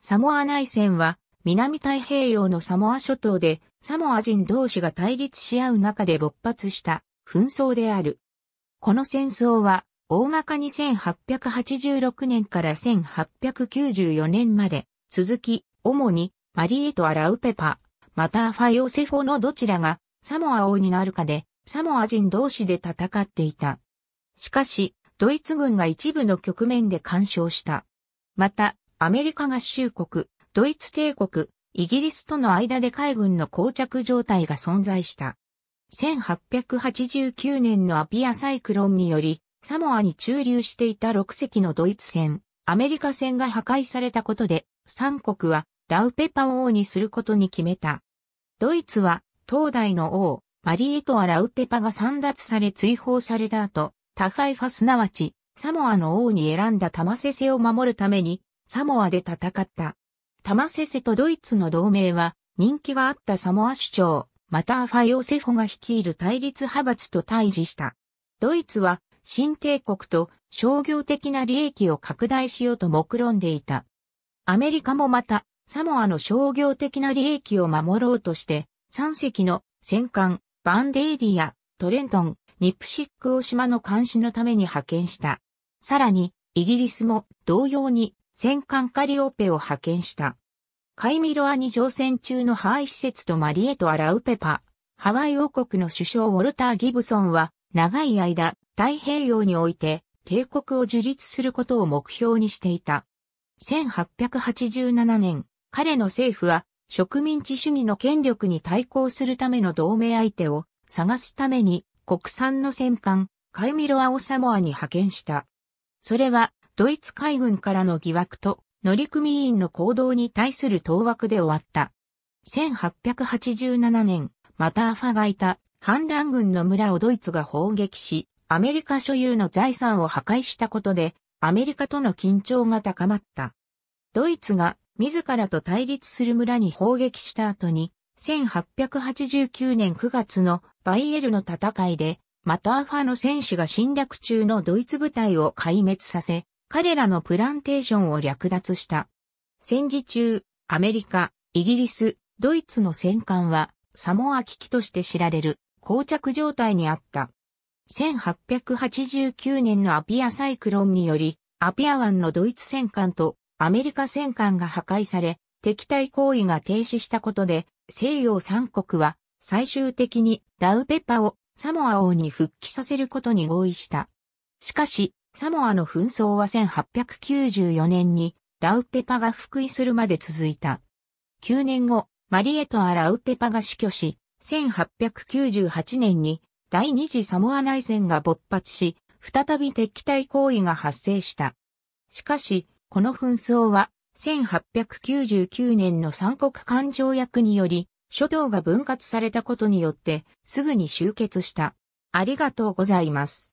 サモア内戦は南太平洋のサモア諸島でサモア人同士が対立し合う中で勃発した紛争である。この戦争は大まかに1886年から1894年まで続き、主にマリエとアラウペパ、またファイオセフォのどちらがサモア王になるかでサモア人同士で戦っていた。しかし、ドイツ軍が一部の局面で干渉した。また、アメリカ合衆国、ドイツ帝国、イギリスとの間で海軍の膠着状態が存在した。1889年のアピアサイクロンにより、サモアに駐留していた6隻のドイツ船、アメリカ船が破壊されたことで、三国はラウペパ王にすることに決めた。ドイツは、東大の王、マリエトア・ラウペパが散奪され追放された後、タファイファすなわち、サモアの王に選んだタマセセを守るために、サモアで戦った。タマセセとドイツの同盟は、人気があったサモア首長、またファイオセフォが率いる対立派閥と対峙した。ドイツは、新帝国と商業的な利益を拡大しようと目論んでいた。アメリカもまた、サモアの商業的な利益を守ろうとして、3隻の戦艦、バンデーリア、トレントン、ニプシックを島の監視のために派遣した。さらに、イギリスも同様に戦艦カリオペを派遣した。カイミロアに乗船中のハワイ施設とマリエト・アラウペパ、ハワイ王国の首相ウォルター・ギブソンは、長い間、太平洋において、帝国を樹立することを目標にしていた。1887年、彼の政府は、植民地主義の権力に対抗するための同盟相手を探すために国産の戦艦カイミロアをサモアに派遣した。それはドイツ海軍からの疑惑と乗組員の行動に対する当惑で終わった。1887年、マターファがいた反乱軍の村をドイツが砲撃し、アメリカ所有の財産を破壊したことで、アメリカとの緊張が高まった。ドイツが自らと対立する村に砲撃した後に、1889年9月のバイエルの戦いで、マターファの戦士が侵略中のドイツ部隊を壊滅させ、彼らのプランテーションを略奪した。戦時中、アメリカ、イギリス、ドイツの戦艦はサモア危機として知られる膠着状態にあった。1889年のアピアサイクロンにより、アピア湾のドイツ戦艦とアメリカ戦艦が破壊され、敵対行為が停止したことで、西洋三国は最終的にラウペパをサモア王に復帰させることに合意した。しかし、サモアの紛争は1894年にラウペパが復位するまで続いた。9年後、マリエト・ア・ラウペパが死去し、1898年に第二次サモア内戦が勃発し、再び敵対行為が発生した。しかし、この紛争は、1899年の三国間条約により、諸島が分割されたことによって、すぐに終結した。ありがとうございます。